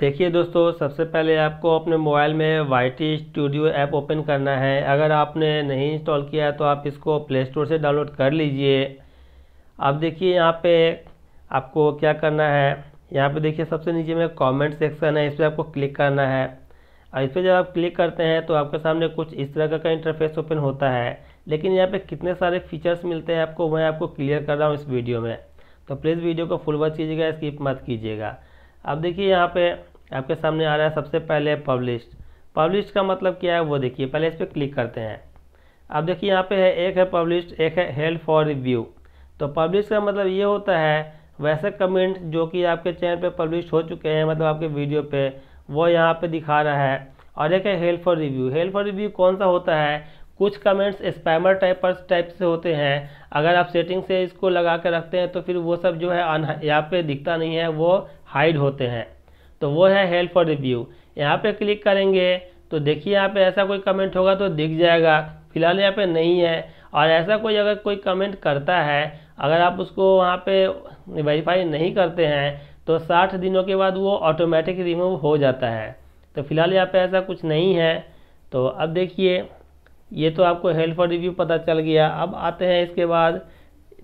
देखिए दोस्तों सबसे पहले आपको अपने मोबाइल में Y T studio app open करना है अगर आपने नहीं इंस्टॉल किया है तो आप इसको प्ले स्टोर से डाउनलोड कर लीजिए अब देखिए यहाँ पे आपको क्या करना है यहाँ पे देखिए सबसे नीचे में कमेंट सेक्शन है इस पर आपको क्लिक करना है और इस पर जब आप क्लिक करते हैं तो आपके सामने कुछ इस तरह का इंटरफेस ओपन होता है लेकिन यहाँ पर कितने सारे फीचर्स मिलते हैं आपको मैं आपको क्लियर कर रहा हूँ इस वीडियो में तो प्लीज़ वीडियो को फुल वॉच कीजिएगा स्किप मत कीजिएगा अब देखिए यहाँ पे आपके सामने आ रहा है सबसे पहले पब्लिश पब्लिश का मतलब क्या है वो देखिए पहले इस पर क्लिक करते हैं अब देखिए यहाँ पे है एक है पब्लिश एक है हेल्प फॉर रिव्यू तो पब्लिश का मतलब ये होता है वैसे कमेंट जो कि आपके चैनल पे पब्लिश हो चुके हैं मतलब आपके वीडियो पे वो यहाँ पे दिखा रहा है और एक है help for review help for review कौन सा होता है कुछ कमेंट्स स्पैमर टाइप टाइप से होते हैं अगर आप सेटिंग से इसको लगा कर रखते हैं तो फिर वो सब जो है यहाँ पे दिखता नहीं है वो हाइड होते हैं तो वो है हेल्प फॉर रिव्यू यहाँ पे क्लिक करेंगे तो देखिए यहाँ पे ऐसा कोई कमेंट होगा तो दिख जाएगा फिलहाल यहाँ पे नहीं है और ऐसा कोई अगर कोई कमेंट करता है अगर आप उसको वहाँ पे वेरीफाई नहीं करते हैं तो 60 दिनों के बाद वो ऑटोमेटिक रिमूव हो जाता है तो फिलहाल यहाँ पे ऐसा कुछ नहीं है तो अब देखिए ये तो आपको हेल्प फॉर रिव्यू पता चल गया अब आते हैं इसके बाद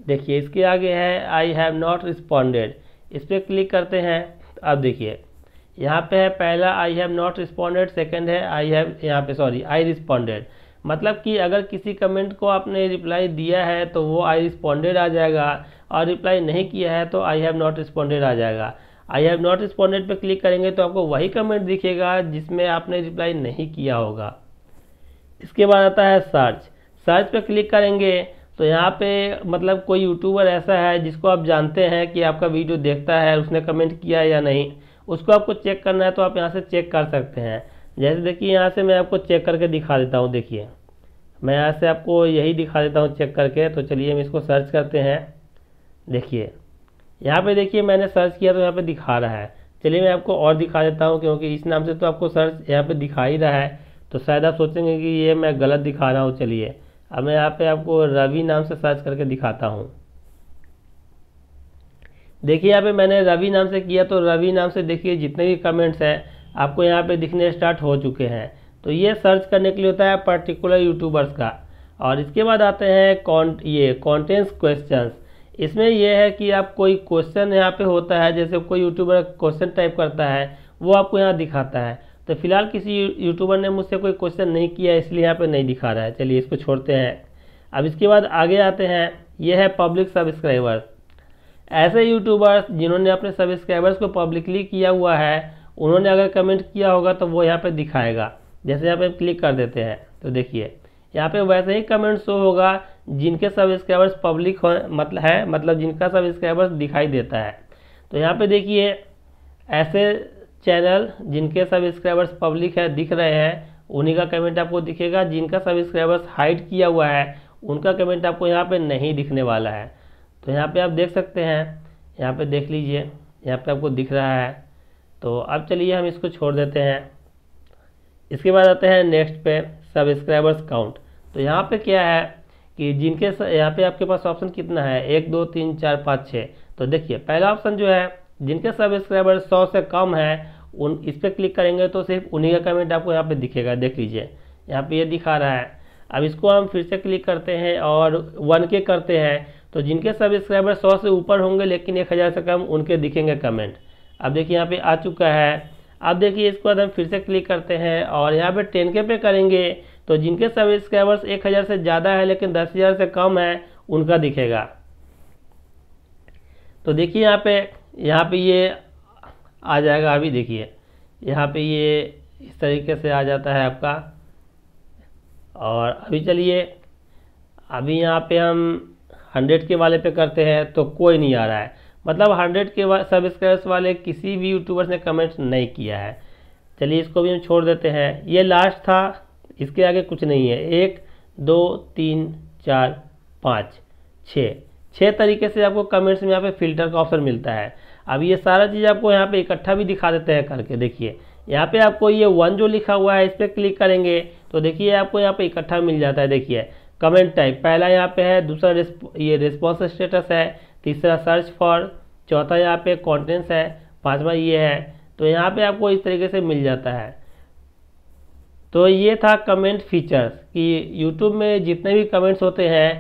देखिए इसके आगे है आई हैव नॉट रिस्पॉन्डेड इस पर क्लिक करते हैं अब तो देखिए यहाँ पे है पहला I have not responded second है आई हैव यहाँ पे सॉरी आई रिस्पॉन्डेड मतलब कि अगर किसी कमेंट को आपने रिप्लाई दिया है तो वो आई रिस्पॉन्डेड आ जाएगा और रिप्लाई नहीं किया है तो आई हैव नॉट रिस्पॉन्डेड आ जाएगा आई हैव नॉट रिस्पॉन्डेड पे क्लिक करेंगे तो आपको वही कमेंट दिखेगा जिसमें आपने रिप्लाई नहीं किया होगा इसके बाद आता है सर्च सर्च पे क्लिक करेंगे तो यहाँ पे मतलब कोई यूट्यूबर ऐसा है जिसको आप जानते हैं कि आपका वीडियो देखता है उसने कमेंट किया या नहीं उसको आपको चेक करना है तो आप यहाँ से चेक कर सकते हैं जैसे देखिए यहाँ से मैं आपको चेक करके दिखा देता हूँ देखिए मैं यहाँ से आपको यही दिखा देता हूँ चेक करके तो चलिए हम इसको सर्च करते हैं देखिए यहाँ पर देखिए मैंने सर्च किया तो यहाँ पर दिखा रहा है चलिए मैं आपको और दिखा देता हूँ क्योंकि इस नाम से तो आपको सर्च यहाँ पर दिखा ही रहा है तो शायद आप सोचेंगे कि ये मैं गलत दिखा रहा हूँ चलिए अब मैं यहाँ पे आपको रवि नाम से सर्च करके दिखाता हूँ देखिए यहाँ पे मैंने रवि नाम से किया तो रवि नाम से देखिए जितने भी कमेंट्स हैं आपको यहाँ पे दिखने स्टार्ट हो चुके हैं तो ये सर्च करने के लिए होता है पर्टिकुलर यूट्यूबर्स का और इसके बाद आते हैं कॉन्ट ये कॉन्टेंट्स क्वेश्चंस इसमें यह है कि आप कोई क्वेश्चन यहाँ पे होता है जैसे कोई यूट्यूबर क्वेश्चन टाइप करता है वो आपको यहाँ दिखाता है तो फिलहाल किसी यूट्यूबर ने मुझसे कोई क्वेश्चन नहीं किया इसलिए यहाँ पे नहीं दिखा रहा है चलिए इसको छोड़ते हैं अब इसके बाद आगे आते हैं ये है पब्लिक सब्सक्राइबर्स ऐसे यूट्यूबर्स जिन्होंने अपने सब्सक्राइबर्स को पब्लिकली किया हुआ है उन्होंने अगर कमेंट किया होगा तो वो यहाँ पर दिखाएगा जैसे यहाँ पर क्लिक कर देते हैं तो देखिए यहाँ पर वैसे ही कमेंट शो होगा जिनके सब्सक्राइबर्स पब्लिक हो मतलब है मतलब जिनका सब्सक्राइबर्स दिखाई देता है तो यहाँ पे देखिए ऐसे चैनल जिनके सब्सक्राइबर्स पब्लिक है दिख रहे हैं उन्हीं का कमेंट आपको दिखेगा जिनका सब्सक्राइबर्स हाइड किया हुआ है उनका कमेंट आपको यहाँ पे नहीं दिखने वाला है तो यहाँ पे आप देख सकते हैं यहाँ पे देख लीजिए यहाँ पे आपको दिख रहा है तो अब चलिए हम इसको छोड़ देते हैं इसके बाद आते हैं नेक्स्ट पे सब्सक्राइबर्स काउंट तो यहाँ पे क्या है कि जिनके यहाँ पे आपके पास ऑप्शन कितना है एक दो तीन चार पाँच छः तो देखिए पहला ऑप्शन जो है जिनके सब्सक्राइबर सौ से कम है उन इस पर क्लिक करेंगे तो सिर्फ उन्हीं का कमेंट आपको यहाँ पे दिखेगा देख लीजिए यहाँ पे ये यह दिखा रहा है अब इसको हम फिर से क्लिक करते हैं और वन के करते हैं तो जिनके सब्सक्राइबर सौ से ऊपर होंगे लेकिन एक हज़ार से कम उनके दिखेंगे कमेंट अब देखिए यहाँ पे आ चुका है अब देखिए इसको बाद हम फिर से क्लिक करते हैं और यहाँ पर टेन के पे करेंगे तो जिनके सब्सक्राइबर्स एक हज़ार से ज़्यादा है लेकिन दस हज़ार से कम है उनका दिखेगा तो देखिए यहाँ पे यहाँ पे ये आ जाएगा अभी देखिए यहाँ पे ये इस तरीके से आ जाता है आपका और अभी चलिए अभी यहाँ पे हम हंड्रेड के वाले पे करते हैं तो कोई नहीं आ रहा है मतलब हंड्रेड के वा, सब्सक्राइबर्स वाले किसी भी यूट्यूबर्स ने कमेंट नहीं किया है चलिए इसको भी हम छोड़ देते हैं ये लास्ट था इसके आगे कुछ नहीं है एक दो तीन चार पाँच छः छः तरीके से आपको कमेंट्स में यहाँ पे फिल्टर का ऑप्शन मिलता है अब ये सारा चीज़ आपको यहाँ पे इकट्ठा भी दिखा देते हैं करके देखिए यहाँ पे आपको ये वन जो लिखा हुआ है इस पर क्लिक करेंगे तो देखिए आपको यहाँ पे इकट्ठा मिल जाता है देखिए कमेंट टाइप पहला यहाँ पे है दूसरा ये रिस्पॉन्स स्टेटस है तीसरा सर्च फॉर चौथा यहाँ पे कॉन्टेंट्स है पाँचवा ये है तो यहाँ पर आपको इस तरीके से मिल जाता है तो ये था कमेंट फीचर्स कि यूट्यूब में जितने भी कमेंट्स होते हैं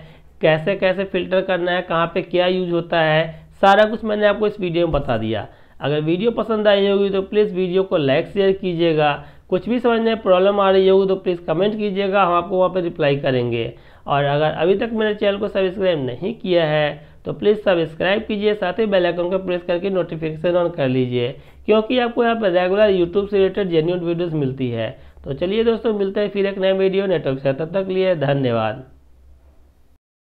कैसे कैसे फ़िल्टर करना है कहाँ पे क्या यूज होता है सारा कुछ मैंने आपको इस वीडियो में बता दिया अगर वीडियो पसंद आई होगी तो प्लीज़ वीडियो को लाइक शेयर कीजिएगा कुछ भी समझ में प्रॉब्लम आ रही होगी तो प्लीज़ कमेंट कीजिएगा हम आपको वहाँ पर रिप्लाई करेंगे और अगर अभी तक मेरे चैनल को सब्सक्राइब नहीं किया है तो प्लीज़ सब्सक्राइब कीजिए साथ ही बेल आइकन को प्रेस करके नोटिफिकेशन ऑन कर लीजिए क्योंकि आपको यहाँ पर रेगुलर यूट्यूब से रिलेटेड जेन्यून वीडियोज़ मिलती है तो चलिए दोस्तों मिलते हैं फिर एक नए वीडियो नेटवर्क से तब तक लिए धन्यवाद